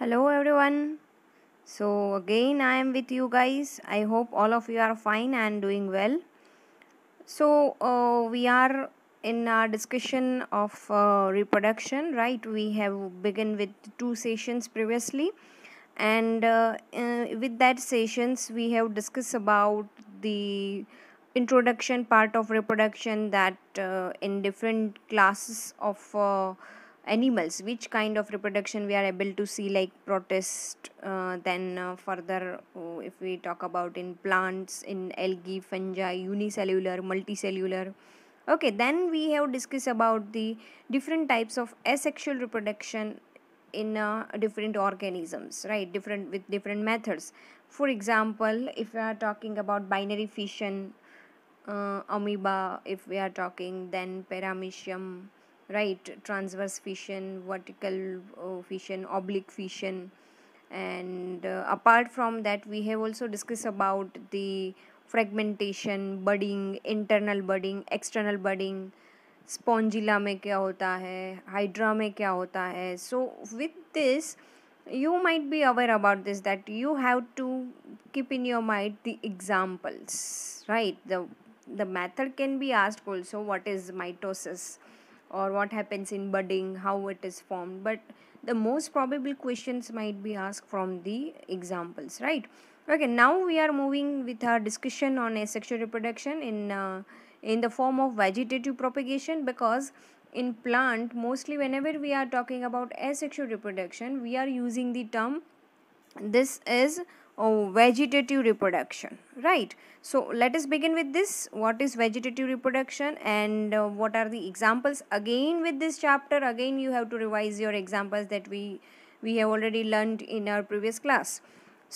hello everyone so again i am with you guys i hope all of you are fine and doing well so uh, we are in our discussion of uh, reproduction right we have begun with two sessions previously and uh, uh with that sessions we have discussed about the introduction part of reproduction that uh, in different classes of uh, animals which kind of reproduction we are able to see like protist uh, then uh, further oh, if we talk about in plants in algae fungi unicellular multicellular okay then we have discussed about the different types of asexual reproduction in uh, different organisms right different with different methods for example if we are talking about binary fission uh, amoeba if we are talking then paramecium right transverse fission vertical uh, fission oblique fission and uh, apart from that we have also discussed about the fragmentation budding internal budding external budding spongilla में kya hota hai, hydra में kya hota hai. So with this, you might be aware about this that you have to keep in your mind the examples right the the method can be asked also what is mitosis or what happens in budding how it is formed but the most probable questions might be asked from the examples right okay now we are moving with our discussion on asexual reproduction in uh, in the form of vegetative propagation because in plant mostly whenever we are talking about asexual reproduction we are using the term this is oh, vegetative reproduction right so let us begin with this what is vegetative reproduction and uh, what are the examples again with this chapter again you have to revise your examples that we we have already learned in our previous class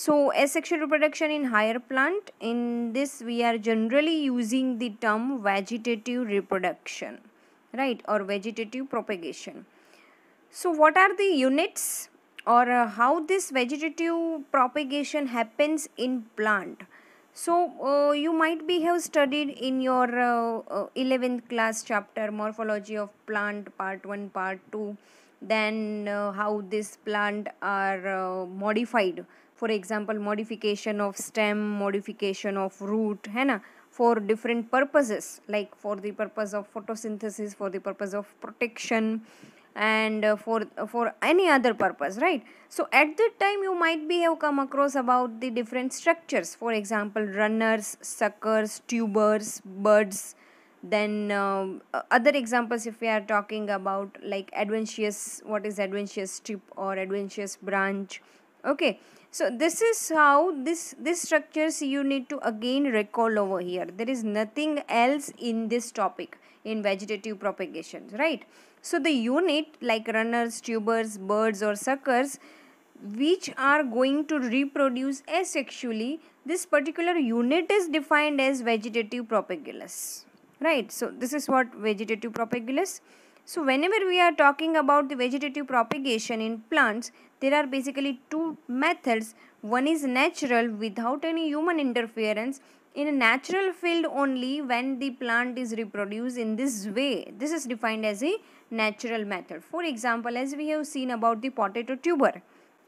so asexual reproduction in higher plant in this we are generally using the term vegetative reproduction right or vegetative propagation so what are the units or uh, how this vegetative propagation happens in plant so uh, you might be have studied in your uh, 11th uh, class chapter morphology of plant part 1 part 2 then uh, how this plant are uh, modified for example modification of stem modification of root hai na, for different purposes like for the purpose of photosynthesis for the purpose of protection and uh, for uh, for any other purpose right so at that time you might be have come across about the different structures for example runners suckers tubers buds. then um, uh, other examples if we are talking about like adventitious what is adventitious tip or adventitious branch okay so this is how this this structures you need to again recall over here there is nothing else in this topic in vegetative propagation right so the unit like runners, tubers, birds or suckers which are going to reproduce asexually, this particular unit is defined as vegetative propagulus. Right, so this is what vegetative propagulus. So whenever we are talking about the vegetative propagation in plants, there are basically two methods. One is natural without any human interference. In a natural field only when the plant is reproduced in this way. This is defined as a natural method. For example, as we have seen about the potato tuber,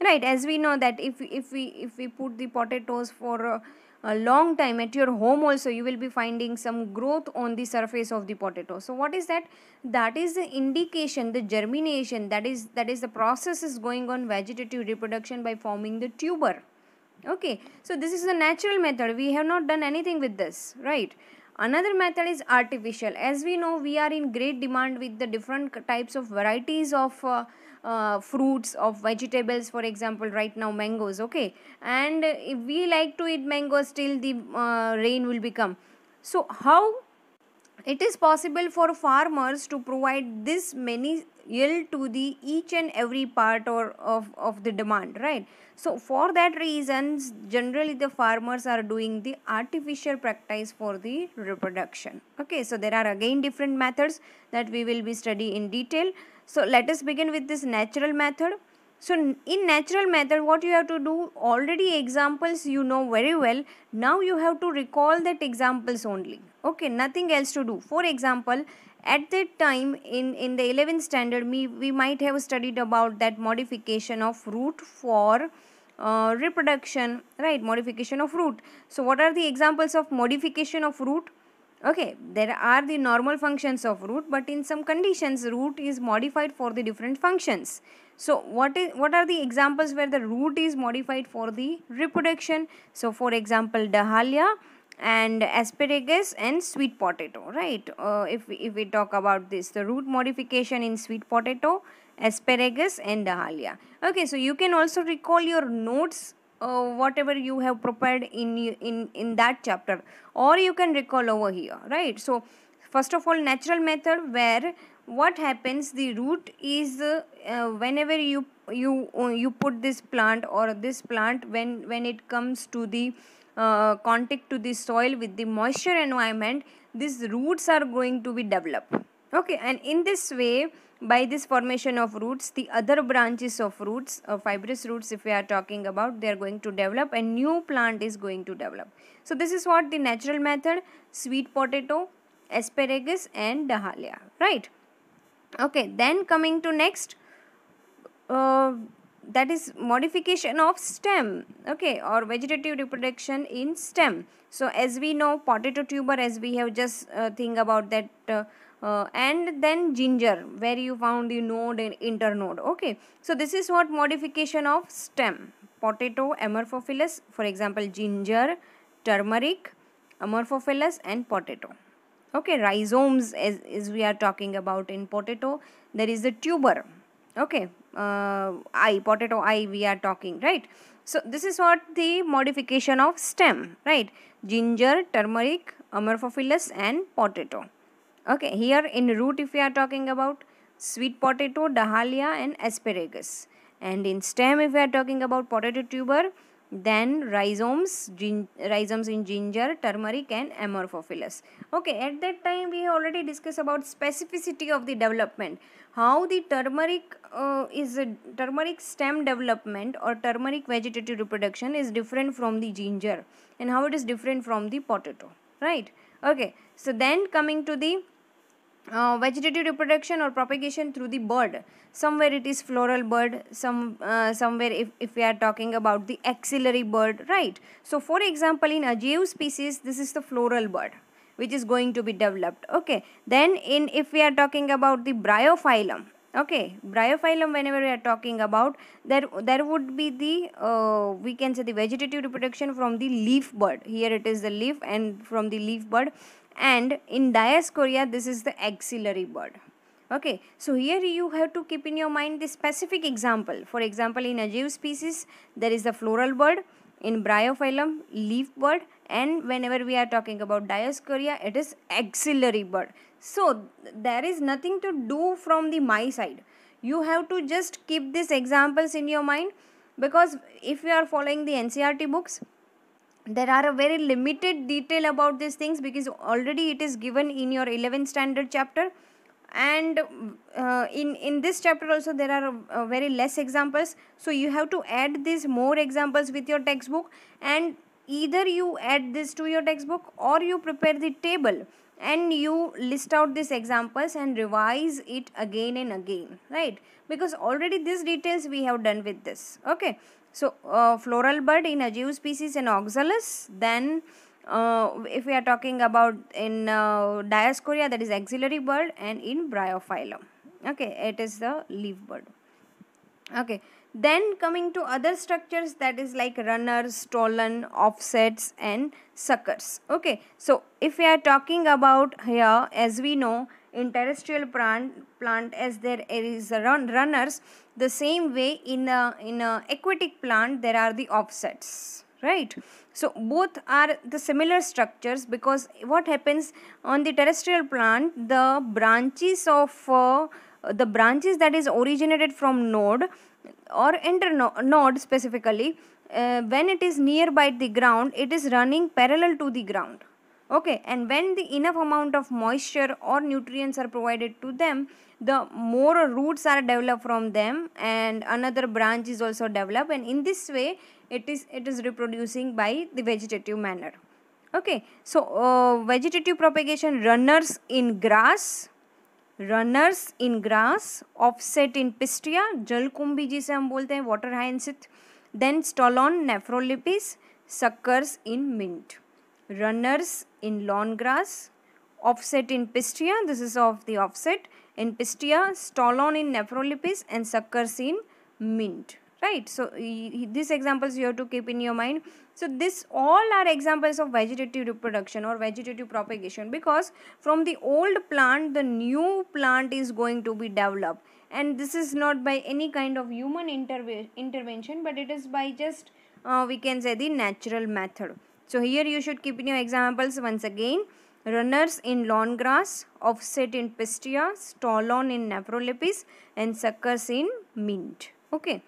right? As we know that if, if, we, if we put the potatoes for a long time at your home also you will be finding some growth on the surface of the potato so what is that that is the indication the germination that is that is the process is going on vegetative reproduction by forming the tuber okay so this is the natural method we have not done anything with this right Another method is artificial. As we know, we are in great demand with the different types of varieties of uh, uh, fruits, of vegetables, for example, right now mangoes, okay. And if we like to eat mangoes till the uh, rain will become. So, how it is possible for farmers to provide this many ill to the each and every part or of, of the demand right so for that reasons generally the farmers are doing the artificial practice for the reproduction okay so there are again different methods that we will be study in detail so let us begin with this natural method so in natural method what you have to do already examples you know very well now you have to recall that examples only okay nothing else to do for example at that time in, in the 11th standard we, we might have studied about that modification of root for uh, reproduction right modification of root so what are the examples of modification of root okay there are the normal functions of root but in some conditions root is modified for the different functions so what is what are the examples where the root is modified for the reproduction so for example dahlia and asparagus and sweet potato right uh, if, we, if we talk about this the root modification in sweet potato asparagus and dahlia okay so you can also recall your notes uh, whatever you have prepared in in in that chapter or you can recall over here right so first of all natural method where what happens the root is uh, whenever you you uh, you put this plant or this plant when when it comes to the uh, contact to the soil with the moisture environment these roots are going to be developed okay and in this way by this formation of roots the other branches of roots uh, fibrous roots if we are talking about they are going to develop and new plant is going to develop so this is what the natural method sweet potato asparagus and dahlia right okay then coming to next uh, that is modification of stem okay or vegetative reproduction in stem so as we know potato tuber as we have just uh, think about that uh, uh, and then ginger where you found the node and internode okay so this is what modification of stem potato amorphophilus for example ginger turmeric amorphophilus and potato okay rhizomes as, as we are talking about in potato there is the tuber okay uh, i potato i we are talking right so this is what the modification of stem right ginger turmeric amorphophilus and potato okay here in root if we are talking about sweet potato dahlia and asparagus and in stem if we are talking about potato tuber then rhizomes rhizomes in ginger turmeric and amorphophilus okay at that time we already discussed about specificity of the development how the turmeric uh, is a turmeric stem development or turmeric vegetative reproduction is different from the ginger and how it is different from the potato right okay so then coming to the uh, vegetative reproduction or propagation through the bud somewhere it is floral bud some uh, somewhere if, if we are talking about the axillary bud right so for example in ajeu species this is the floral bud which is going to be developed okay then in if we are talking about the bryophyllum okay bryophyllum whenever we are talking about there there would be the uh, we can say the vegetative reproduction from the leaf bud here it is the leaf and from the leaf bud and in diascoria this is the axillary bud okay so here you have to keep in your mind the specific example for example in ajave species there is the floral bud in bryophyllum leaf bud and whenever we are talking about diascoria it is axillary bud so there is nothing to do from the my side you have to just keep these examples in your mind because if you are following the ncrt books there are a very limited detail about these things because already it is given in your 11th standard chapter and uh, in in this chapter also there are uh, very less examples so you have to add these more examples with your textbook and either you add this to your textbook or you prepare the table and you list out these examples and revise it again and again right because already these details we have done with this okay so, uh, floral bud in Ajiu species in oxalis. Then, uh, if we are talking about in uh, Dioscorea, that is axillary bud, and in Bryophyllum. Okay, it is the leaf bud. Okay, then coming to other structures that is like runners, stollen, offsets and suckers. Okay, so if we are talking about here as we know in terrestrial plant, plant as there is a run, runners the same way in a, in a aquatic plant there are the offsets right so both are the similar structures because what happens on the terrestrial plant the branches of uh, the branches that is originated from node or internode specifically uh, when it is nearby the ground it is running parallel to the ground okay and when the enough amount of moisture or nutrients are provided to them the more roots are developed from them and another branch is also developed and in this way it is it is reproducing by the vegetative manner okay so uh, vegetative propagation runners in grass runners in grass, offset in pistia, jal जिसे हम बोलते हैं water hyacinth, then stolon, नेफ्रोलिपिस suckers in mint runners in lawn grass, offset in pistia, this is of the offset, in pistia, stolon in nephrolipis and suckers in mint. Right, so these examples you have to keep in your mind. So this all are examples of vegetative reproduction or vegetative propagation because from the old plant, the new plant is going to be developed. And this is not by any kind of human interve intervention, but it is by just, uh, we can say the natural method. So here you should keep in your examples once again. Runners in lawn grass, offset in pistia, stolon in nephrolepis and suckers in mint. Okay.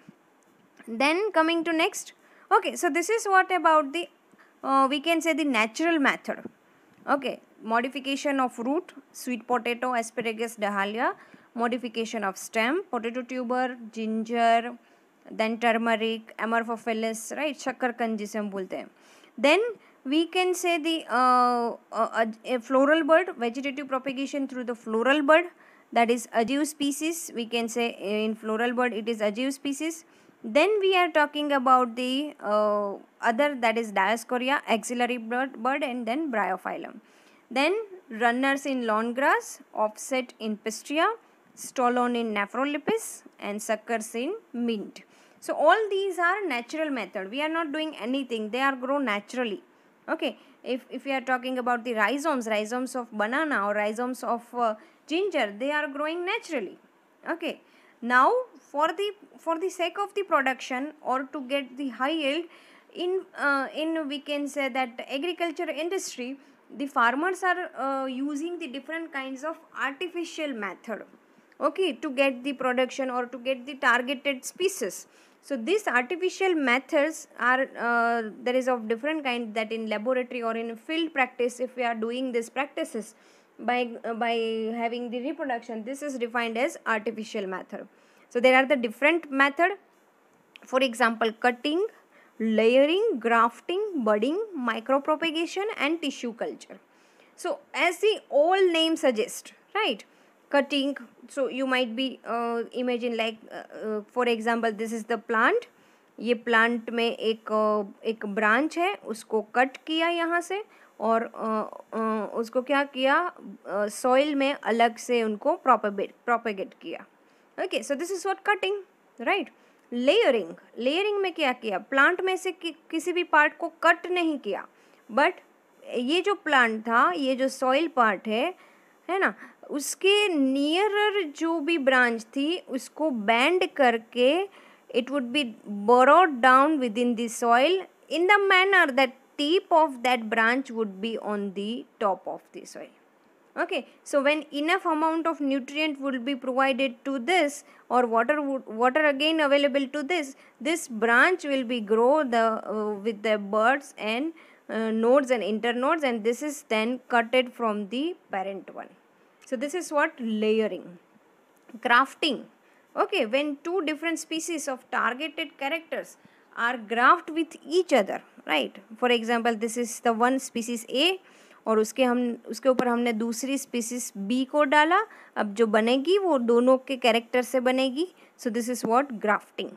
Then coming to next. Okay. So this is what about the, uh, we can say the natural method. Okay. Modification of root, sweet potato, asparagus, dahlia. Modification of stem, potato tuber, ginger, then turmeric, एमरफोफेलिस Right. शक्कर कंजी से then we can say the uh, uh, floral bud, vegetative propagation through the floral bud that is adieu species. We can say uh, in floral bud it is adieu species. Then we are talking about the uh, other that is Dioscorea, axillary bud, bud and then bryophyllum. Then runners in lawn grass, offset in pistria, stolon in nephrolepis, and suckers in mint. So all these are natural method. We are not doing anything. They are grow naturally. Okay. If, if we are talking about the rhizomes, rhizomes of banana or rhizomes of uh, ginger, they are growing naturally. Okay. Now for the for the sake of the production or to get the high yield, in uh, in we can say that agriculture industry, the farmers are uh, using the different kinds of artificial method okay to get the production or to get the targeted species so these artificial methods are uh, there is of different kind that in laboratory or in field practice if we are doing these practices by uh, by having the reproduction this is defined as artificial method. So there are the different method for example cutting, layering, grafting, budding, micropropagation and tissue culture. So as the all name suggests right cutting so you might be uh, imagine like uh, uh for example this is the plant ये plant में एक uh, एक branch है उसको cut किया यहाँ से और uh, उसको क्या किया सॉइल में अलग से उनको प्रोपेगेट प्रोपेगेट किया okay so this is what cutting right layering layering में क्या किया प्लांट में से कि, किसी भी पार्ट को कट नहीं किया बट ये जो प्लांट था ये जो सॉइल पार्ट है है ना उसके नियरर जो भी ब्रांच थी उसको बैंड करके it would be burrowed down within the soil in the manner that tip of that branch would be on the top of the soil okay so when enough amount of nutrient would be provided to this और water water again available to this this branch will be grow the with the birds and uh, nodes and internodes and this is then cutted from the parent one. So this is what layering. Crafting. Okay, when two different species of targeted characters are graphed with each other, right? For example, this is the one species A और उसके हम उसके ऊपर हमने दूसरी species B को डाला अब जो बनेगी वो दोनों के कैरेक्टर से बनेगी so this is what grafting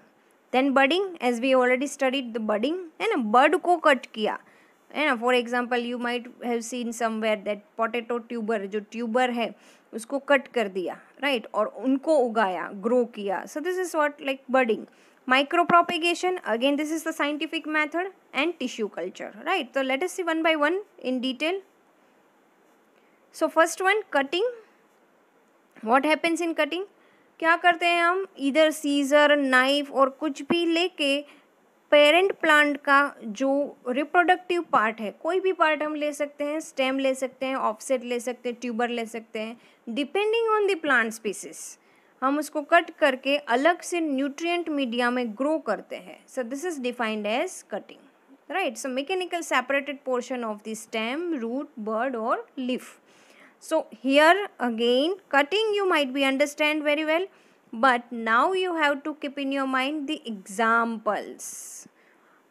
then budding as we already studied the budding है ना बर्ड को कट किया है ना for example you might have seen somewhere that potato tuber जो ट्यूबर है उसको कट कर दिया राइट right? और उनको उगाया ग्रो किया so this is what like budding micro propagation again this is the scientific method and tissue culture right तो let's see one by one in detail so first one cutting what happens in cutting क्या करते हैं हम इधर scissor knife और कुछ भी लेके पेरेंट प्लांट का जो रिप्रोडक्टिव पार्ट है कोई भी पार्ट हम ले सकते हैं स्टेम ले सकते हैं ऑफसेट ले सकते हैं ट्यूबर ले सकते हैं depending on the plant species हम उसको कट करके अलग से न्यूट्रिएंट मीडिया में ग्रो करते हैं so this is defined as cutting right so mechanical separated portion of the stem root bud और leaf so here again cutting you might be understand very well but now you have to keep in your mind the examples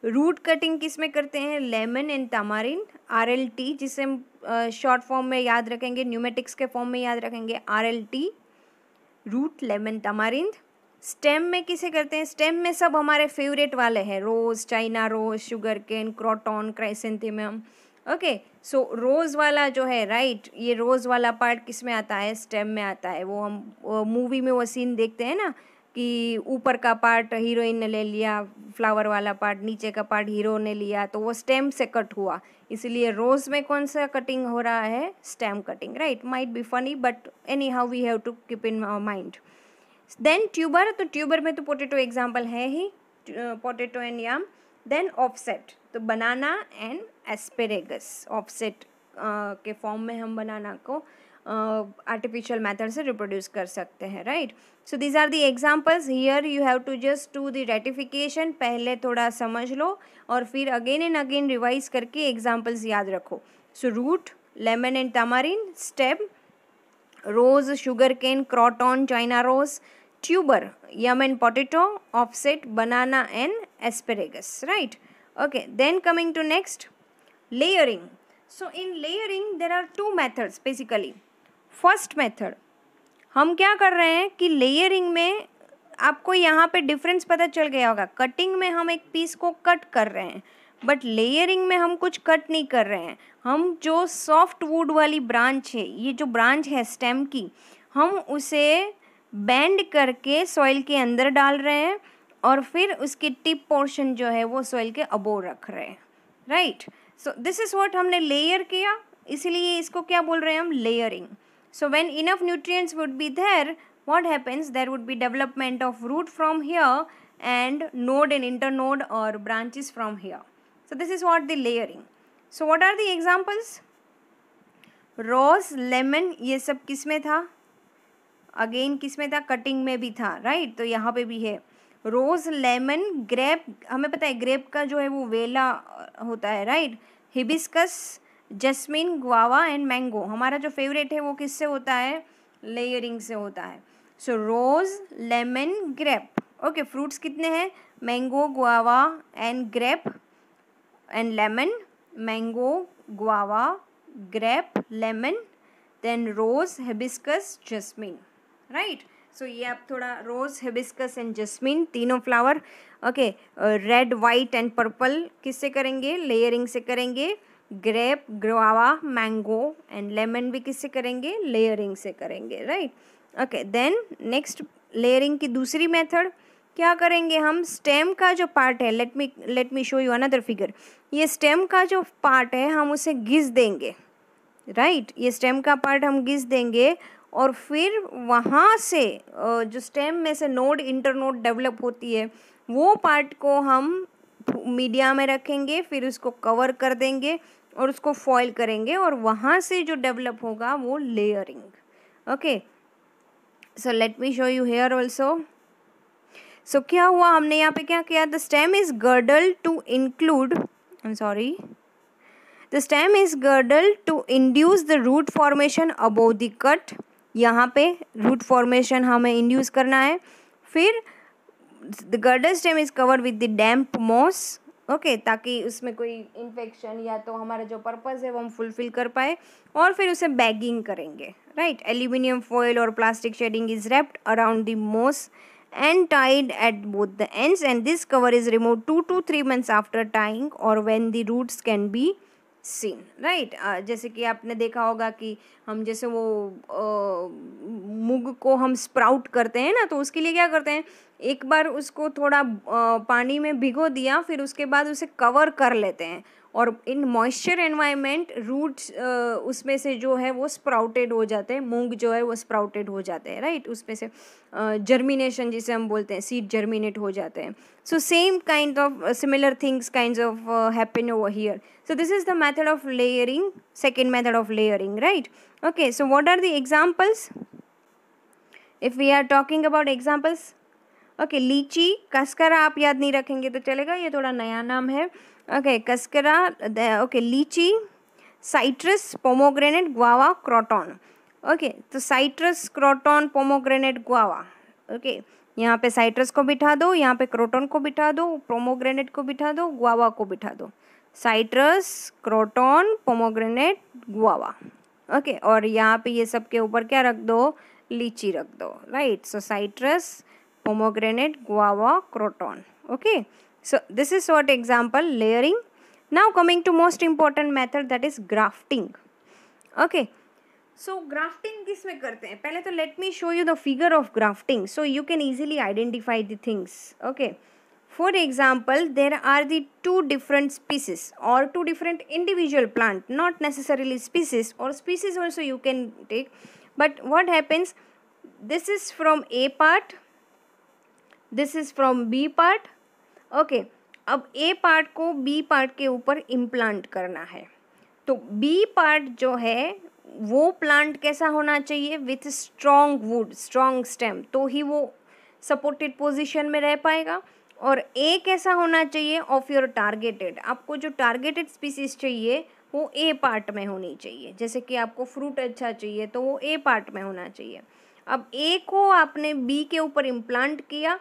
root cutting किस में करते हैं lemon and tamarind R L T जिसे हम short form में याद रखेंगे pneumatics के फॉर्म में याद रखेंगे R L T root lemon tamarind stem में किसे करते हैं स्टेम में सब हमारे फेवरेट वाले हैं rose China rose sugar cane croton chrysanthemum okay so rose वाला जो है राइट right, ये रोज़ वाला पार्ट किस में आता है स्टेम में आता है वो हम मूवी में वो सीन देखते हैं ना कि ऊपर का पार्ट हीरोइन ने ले लिया फ्लावर वाला पार्ट नीचे का पार्ट हीरो ने लिया तो वो स्टेम से कट हुआ इसलिए रोज़ में कौन सा कटिंग हो रहा है stem cutting right might be funny but anyhow we have to keep in mind then tuber तो ट्यूबर में तो पोटेटो एग्जाम्पल है ही potato and yam then offset तो banana and asparagus offset uh, के फॉर्म में हम banana को आर्टिफिशियल uh, मेथड से रिप्रोड्यूस कर सकते हैं right so these are the examples here you have to just to the ratification पहले थोड़ा समझ लो और फिर अगेन एंड अगेन रिवाइज करके एग्जाम्पल्स याद रखो so root lemon and tamarind stem rose sugar cane croton China rose tuber yam and potato offset banana and asparagus right okay then coming to next layering so in layering there are two methods basically first method हम क्या कर रहे हैं कि layering में आपको यहाँ पे डिफरेंस पता चल गया होगा कटिंग में हम एक पीस को कट कर रहे हैं बट लेयरिंग में हम कुछ कट नहीं कर रहे हैं हम जो सॉफ्ट वुड वाली ब्रांच है ये जो ब्रांच है स्टेम की हम उसे बैंड करके सॉइल के अंदर डाल रहे हैं और फिर उसकी टिप पोर्शन जो है वो सॉइल के अबो रख रहे हैं right right? So this is what हमने लेयर किया इसीलिए इसको क्या बोल रहे हैं हम layering so when enough nutrients would be there what happens there would be development of root from here and node and internode और branches from here so this is what the layering so what are the examples rose lemon ये सब किस में था again किस में था cutting में भी था राइट right? तो यहाँ पे भी है रोज़ लेमन ग्रेप हमें पता है ग्रेप का जो है वो वेला होता है right hibiscus jasmine guava and mango हमारा जो फेवरेट है वो किससे होता है लेयरिंग से होता है so rose lemon grape okay fruits कितने हैं mango guava and grape and lemon mango guava grape lemon then rose hibiscus jasmine right so ये आप थोड़ा रोज़ हिबिस्कस एंड जस्मिन तीनों flower okay red white and purple किससे करेंगे layering से करेंगे grape guava mango and lemon भी किससे करेंगे लेयरिंग से करेंगे right okay then next layering की दूसरी मेथड क्या करेंगे हम स्टेम का जो पार्ट है let me let me show you another figure ये स्टेम का जो पार्ट है हम उसे घिस देंगे राइट right? ये स्टेम का पार्ट हम घिस देंगे और फिर वहाँ से जो स्टेम में से नोड इंटर नोड डेवलप होती है वो पार्ट को हम मीडिया में रखेंगे फिर उसको कवर कर देंगे और उसको फॉइल करेंगे और वहाँ से जो डेवलप होगा वो layering okay so let me show you here also so क्या हुआ हमने यहाँ पे क्या किया the stem is girdle to include I am sorry the stem is girdle to induce the root formation about the cut यहाँ पे root formation हमें इंड्यूस करना है फिर the girder stem is cover with the damp moss okay ताकि उसमें कोई infection या तो हमारा जो पर्पज़ है वो हम फुलफिल कर पाए और फिर उसे बैगिंग करेंगे राइट एल्यूमिनियम फॉयल और plastic shading is wrapped around the moss and tied at both the ends and this cover is remove two to three months after tying और when the roots can be seen right right? Uh, जैसे कि आपने देखा होगा कि हम जैसे वो मुग को हम स्प्राउट करते हैं ना तो उसके लिए क्या करते हैं एक बार उसको थोड़ा पानी में भिगो दिया फिर उसके बाद उसे कवर कर लेते हैं और इन मॉइस्चर एनवायरनमेंट रूट्स उसमें से जो है वो स्प्राउटेड हो जाते हैं मूंग जो है वो स्प्राउटेड हो जाते हैं राइट उसमें से जर्मिनेशन uh, जिसे हम बोलते हैं सीड जर्मिनेट हो जाते हैं so same kind of similar things kind of happen over here so this is the method of layering second method of layering right okay so what are the examples if we are talking about examples okay lychee kaskara आप याद नहीं रखेंगे तो चलेगा ये थोड़ा नया नाम है Okay, cascara, okay okay, lychee, citrus, pomegranate, guava, croton. Okay तो citrus croton pomegranate guava okay यहाँ पे साइट्रस को बिठा दो यहाँ पे क्रोटॉन को बिठा दो पोमोग्रेनेट को बिठा दो गुआवा को बिठा दो citrus croton pomegranate guava okay और यहाँ पे ये सब के ऊपर क्या रख दो लीची रख दो right so citrus pomegranate guava croton okay So this is what example layering. Now coming to most important method that is grafting. Okay. So grafting kis mein karte hai? Pehle to let me show you the figure of grafting. So you can easily identify the things. Okay. For example, there are the two different species or two different individual plant. Not necessarily species or species also you can take. But what happens? This is from A part. This is from B part. Okay अब A part को B part के ऊपर implant करना है तो B part जो है वो प्लांट कैसा होना चाहिए with strong wood strong stem तो ही वो सपोर्टेड पोजिशन में रह पाएगा और ए कैसा होना चाहिए ऑफ योर टारगेटेड आपको जो टारगेटेड स्पीसीज चाहिए वो ए पार्ट में होनी चाहिए जैसे कि आपको फ्रूट अच्छा चाहिए तो वो ए पार्ट में होना चाहिए अब ए को आपने बी के ऊपर इम्प्लांट किया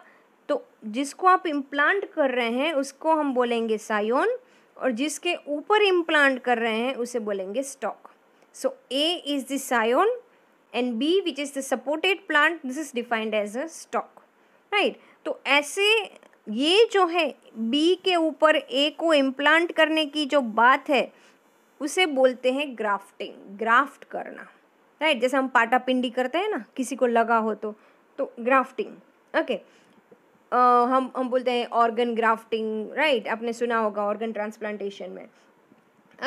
तो जिसको आप इम्प्लांट कर रहे हैं उसको हम बोलेंगे सायोन और जिसके ऊपर इम्प्लांट कर रहे हैं उसे बोलेंगे stock so A is the scion and B which is the supported plant this is defined as a stock right तो ऐसे ये जो है बी के ऊपर ए को इम्प्लांट करने की जो बात है उसे बोलते हैं ग्राफ्टिंग ग्राफ्ट करना राइट जैसे हम पाटा पिंडी करते हैं ना किसी को लगा हो तो तो ग्राफ्टिंग ओके okay. हम हम बोलते हैं ऑर्गन ग्राफ्टिंग राइट आपने सुना होगा ऑर्गन ट्रांसप्लांटेशन में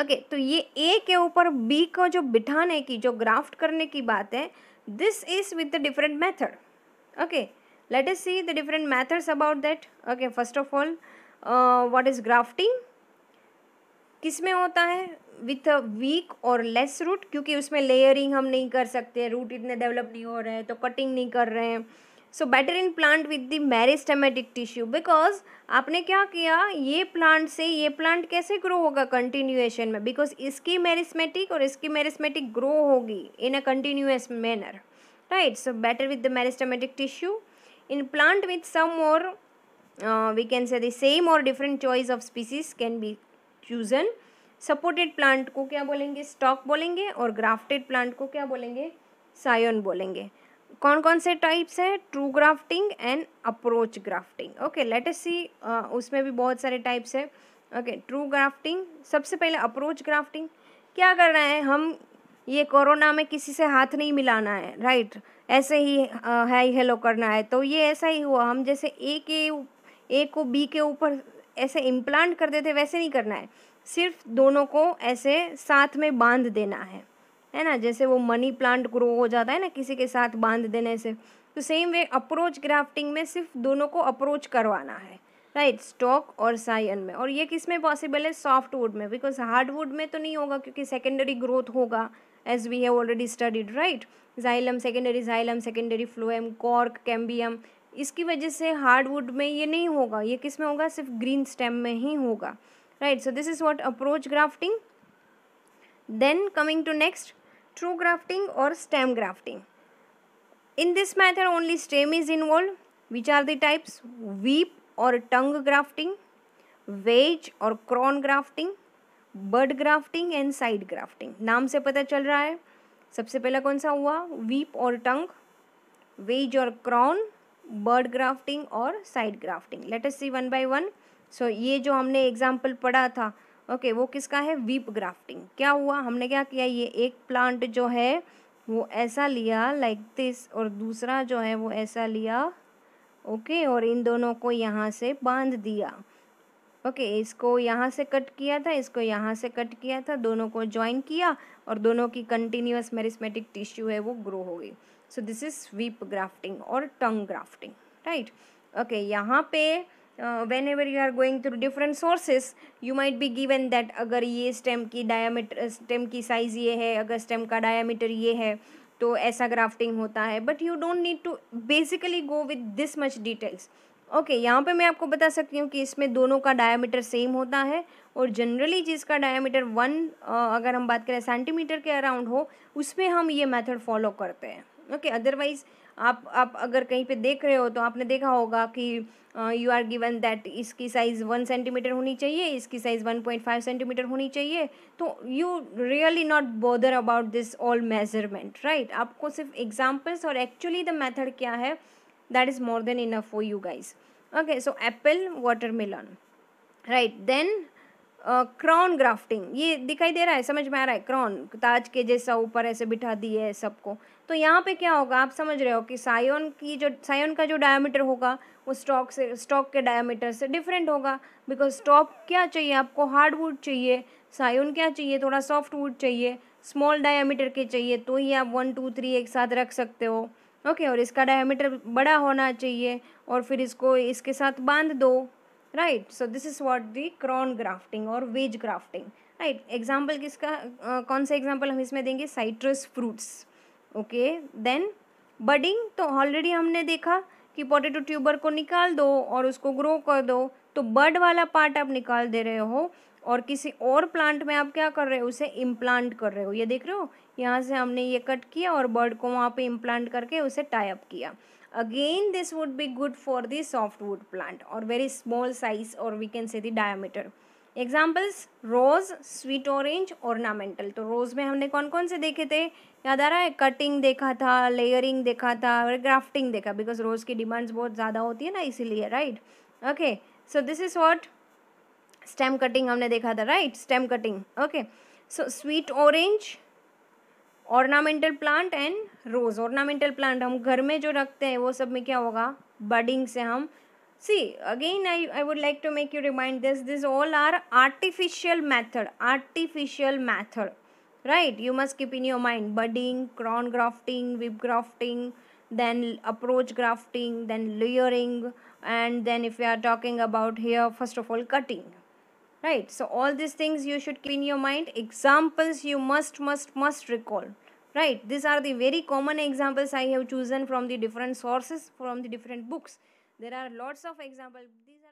ओके okay, तो ये ए के ऊपर बी को जो बिठाने की जो ग्राफ्ट करने की बात है this is with the different method okay let is see the different methods about that okay first of all what is grafting किस में होता है विथ अ वीक और लेस रूट क्योंकि उसमें लेयरिंग हम नहीं कर सकते रूट इतने डेवलप नहीं हो रहे हैं तो कटिंग नहीं कर रहे हैं so better in plant with the meristematic tissue because आपने क्या किया ये प्लांट से ये प्लांट कैसे ग्रो होगा कंटिन्यूएशन में बिकॉज इसकी मेरिस्मेटिक और इसकी मैरिस्मेटिक ग्रो होगी in a continuous manner right so better with the meristematic tissue in plant with some और we can say the same और different choice of species can be chosen supported plant को क्या बोलेंगे stock बोलेंगे और grafted plant को क्या बोलेंगे सायोन बोलेंगे कौन कौन से टाइप्स हैं true grafting and approach grafting okay let us see उसमें भी बहुत सारे टाइप्स है ओके ट्रू ग्राफ्टिंग सबसे पहले अप्रोच ग्राफ्टिंग क्या करना है हम ये कोरोना में किसी से हाथ नहीं मिलाना है राइट ऐसे ही हाई uh, हेलो करना है तो ये ऐसा ही हुआ हम जैसे ए के ए को बी के ऊपर ऐसे इम्प्लांट कर देते वैसे नहीं करना है सिर्फ दोनों को ऐसे साथ में बांध देना है है ना जैसे वो मनी प्लांट ग्रो हो जाता है ना किसी के साथ बांध देने से तो सेम वे अप्रोच ग्राफ्टिंग में सिर्फ दोनों को अप्रोच करवाना है राइट right, स्टॉक और साइन में और ये किस में पॉसिबल है सॉफ्ट वुड में बिकॉज हार्ड वुड में तो नहीं होगा क्योंकि सेकेंडरी ग्रोथ होगा as we have already studied right xylem secondary xylem secondary phloem cork cambium इसकी वजह से हार्डवुड में ये नहीं होगा ये किस में होगा सिर्फ ग्रीन स्टेम में ही होगा right so this is what approach grafting then coming to next true grafting और stem grafting in this method only stem is involve which are types types? और टंग ग्राफ्टिंग वेज और crown grafting bud grafting and side grafting नाम से पता चल रहा है सबसे पहला कौन सा हुआ वीप और टंग वेज और क्रॉन बर्ड ग्राफ्टिंग और side grafting let's see one by one so ये जो हमने एग्जाम्पल पढ़ा था ओके वो किसका है वीप ग्राफ्टिंग क्या हुआ हमने क्या किया ये एक प्लांट जो है वो ऐसा लिया लाइक like दिस और दूसरा जो है वो ऐसा लिया ओके और इन दोनों को यहाँ से बांध दिया ओके इसको यहाँ से कट किया था इसको यहाँ से कट किया था दोनों को ज्वाइन किया और दोनों की कंटिन्यूस मेरिस्मेटिक टिश्यू है वो ग्रो हो गई so this is whip grafting और टंग ग्राफ्टिंग राइट ओके यहाँ पे uh, whenever you are going through different sources you might be given that agar ye stem ki diameter stem ki size ye hai agar stem ka diameter ye hai to aisa grafting hota hai but you don't need to basically go with this much details okay okay, यहाँ पे मैं आपको बता सकती हूँ कि इसमें दोनों का डायामीटर सेम होता है और जनरली जिसका डायामीटर वन अगर हम बात करें सेंटीमीटर के अराउंड हो उसमें हम ये मेथड फॉलो करते हैं ओके अदरवाइज़ आप आप अगर कहीं पे देख रहे हो तो आपने देखा होगा कि यू आर गिवन दैट इसकी साइज़ वन सेंटीमीटर होनी चाहिए इसकी size one point five centimetre होनी चाहिए तो you really not bother about this all measurement right आपको सिर्फ एग्जाम्पल्स और एक्चुअली द मैथड क्या है that is more than enough for you guys okay so apple watermelon right then crown grafting ये दिखाई दे रहा है समझ में आ रहा है क्राउन ताज के जैसा ऊपर ऐसे बिठा दिए है सबको तो यहाँ पे क्या होगा आप समझ रहे हो कि सायोन की जो सायोन का जो डायमीटर होगा वो स्टॉक से स्टॉक के डायामीटर से डिफरेंट होगा बिकॉज स्टॉक क्या चाहिए आपको हार्डवुड चाहिए सायोन क्या चाहिए थोड़ा सॉफ्ट वुड चाहिए स्मॉल डायामीटर के चाहिए तो ही आप वन टू थ्री एक साथ रख सकते हो ओके और इसका डायामीटर बड़ा होना चाहिए और फिर इसको इसके साथ बांध दो right so this is what the crown grafting और वेज ग्राफ्टिंग राइट एग्जाम्पल किसका कौन सा एग्जाम्पल हम इसमें देंगे citrus fruits okay then budding तो ऑलरेडी हमने देखा कि पोटेटो ट्यूबर को निकाल दो और उसको ग्रो कर दो तो बड वाला पार्ट आप निकाल दे रहे हो और किसी और प्लांट में आप क्या कर रहे हो उसे इम्प्लांट कर रहे हो ये देख रहे हो यहाँ से हमने ये कट किया और बर्ड को वहाँ पे इम्प्लांट करके उसे टाइप किया again this would be good for the soft wood plant और वेरी स्मॉल साइज और we can say the diameter examples rose sweet orange ornamental तो रोज़ में हमने कौन कौन से देखे थे याद आ रहा है कटिंग देखा था लेयरिंग देखा था और ग्राफ्टिंग देखा बिकॉज रोज़ की डिमांड्स बहुत ज़्यादा होती है ना इसीलिए right okay so this is what stem cutting हमने देखा था right stem cutting okay so sweet orange ornamental plant and rose ornamental plant हम घर में जो रखते हैं वो सब में क्या होगा बडिंग से हम see again I, I would like to make you remind this these all are artificial method artificial method right you must keep in your mind budding crown grafting whip grafting then approach grafting then layering and then if we are talking about here first of all cutting right so all these things you should keep in your mind examples you must must must recall right these are the very common examples i have chosen from the different sources from the different books there are lots of examples